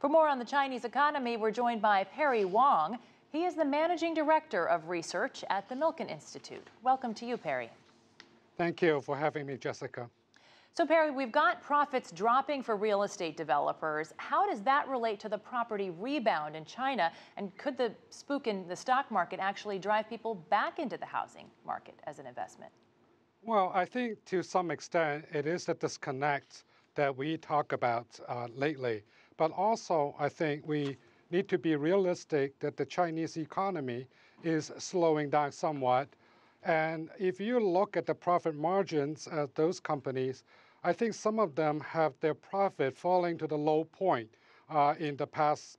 For more on the Chinese economy, we're joined by Perry Wong. He is the managing director of research at the Milken Institute. Welcome to you, Perry. Thank you for having me, Jessica. So, Perry, we've got profits dropping for real estate developers. How does that relate to the property rebound in China? And could the spook in the stock market actually drive people back into the housing market as an investment? Well, I think to some extent it is the disconnect that we talk about uh, lately. But also, I think we need to be realistic that the Chinese economy is slowing down somewhat. And if you look at the profit margins at those companies, I think some of them have their profit falling to the low point uh, in the past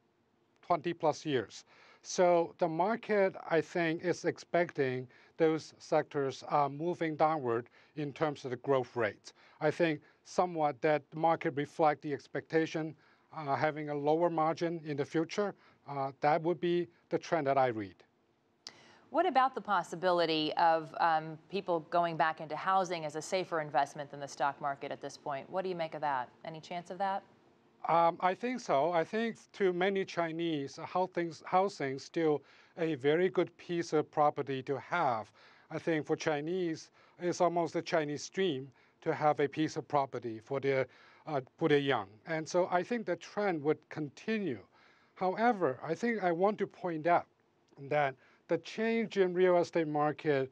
20 plus years. So the market, I think, is expecting those sectors are uh, moving downward in terms of the growth rates. I think somewhat that the market reflect the expectation uh, having a lower margin in the future. Uh, that would be the trend that I read. What about the possibility of um, people going back into housing as a safer investment than the stock market at this point? What do you make of that? Any chance of that? Um, I think so. I think to many Chinese, housing is still a very good piece of property to have. I think for Chinese, it's almost a Chinese dream to have a piece of property for their uh, Yang. And so I think the trend would continue. However, I think I want to point out that the change in real estate market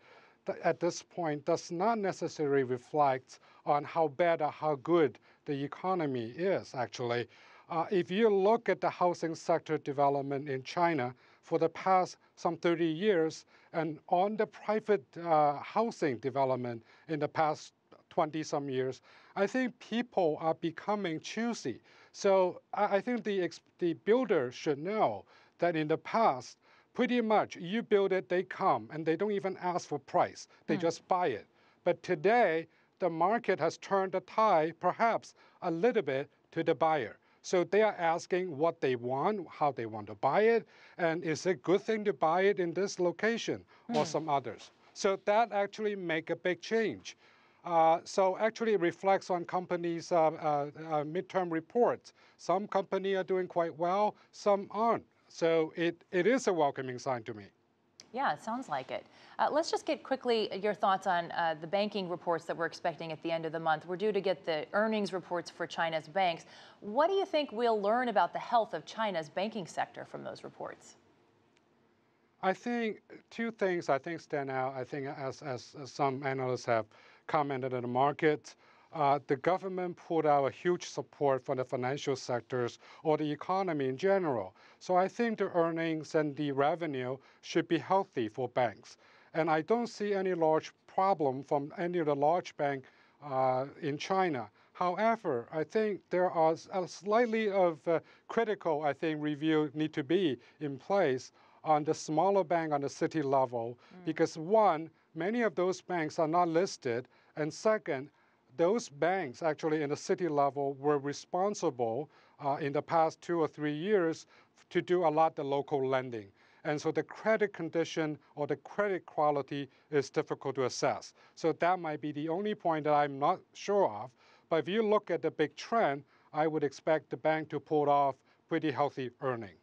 at this point does not necessarily reflect on how bad or how good the economy is actually. Uh, if you look at the housing sector development in China for the past some 30 years, and on the private uh, housing development in the past 20 some years, I think people are becoming choosy. So I, I think the, the builder should know that in the past, pretty much you build it, they come, and they don't even ask for price. They mm. just buy it. But today, the market has turned the tie perhaps a little bit, to the buyer. So they are asking what they want, how they want to buy it, and is it a good thing to buy it in this location mm. or hmm. some others. So that actually make a big change. Uh, so actually it reflects on companies' uh, uh, uh midterm reports. Some companies are doing quite well, some aren't. So it, it is a welcoming sign to me. Yeah, it sounds like it. Uh, let's just get quickly your thoughts on the banking reports that we're expecting at the end of the month. We're due to get the earnings reports for China's banks. What do you think we'll learn about the health of China's banking sector from those reports? I think two things I think stand out. I think as, as, as some analysts have commented in the market, uh, the government put out a huge support for the financial sectors or the economy in general. So I think the earnings and the revenue should be healthy for banks. And I don't see any large problem from any of the large bank uh, in China. However, I think there are a slightly of uh, critical, I think, review need to be in place on the smaller bank on the city level mm. because one, many of those banks are not listed and second, those banks actually in the city level were responsible uh, in the past two or three years to do a lot of local lending. And so the credit condition or the credit quality is difficult to assess. So that might be the only point that I'm not sure of. But if you look at the big trend, I would expect the bank to pull off pretty healthy earning.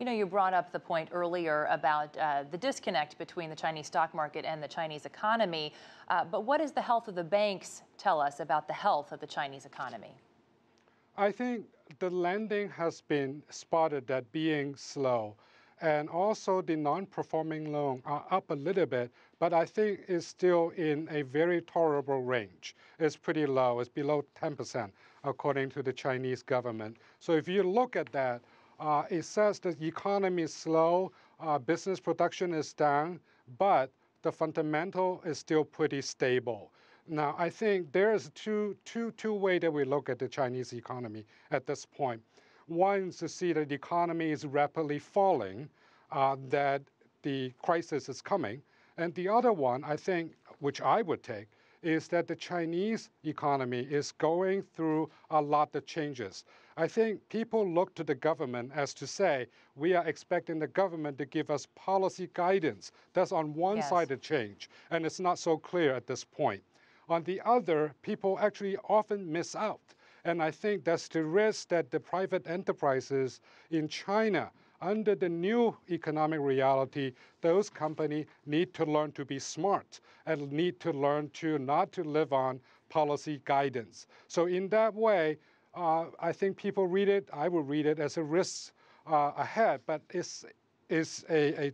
You know, you brought up the point earlier about uh, the disconnect between the Chinese stock market and the Chinese economy. Uh, but what does the health of the banks tell us about the health of the Chinese economy? I think the lending has been spotted at being slow. And also the non-performing loan are up a little bit, but I think it's still in a very tolerable range. It's pretty low. It's below 10%, according to the Chinese government. So if you look at that, uh, it says the economy is slow, uh, business production is down, but the fundamental is still pretty stable. Now, I think there is two, two, two way that we look at the Chinese economy at this point. One is to see that the economy is rapidly falling, uh, that the crisis is coming. And the other one, I think, which I would take, is that the Chinese economy is going through a lot of changes. I think people look to the government as to say, we are expecting the government to give us policy guidance. That's on one yes. side of change, and it's not so clear at this point. On the other, people actually often miss out. And I think that's the risk that the private enterprises in China under the new economic reality, those companies need to learn to be smart and need to learn to not to live on policy guidance. So in that way, uh, I think people read it, I would read it as a risk uh, ahead, but it's, it's a, a,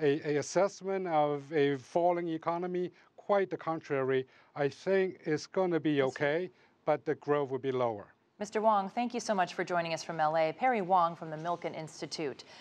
a, a assessment of a falling economy. Quite the contrary, I think it's going to be okay, but the growth will be lower. Mr. Wong, thank you so much for joining us from LA. Perry Wong from the Milken Institute.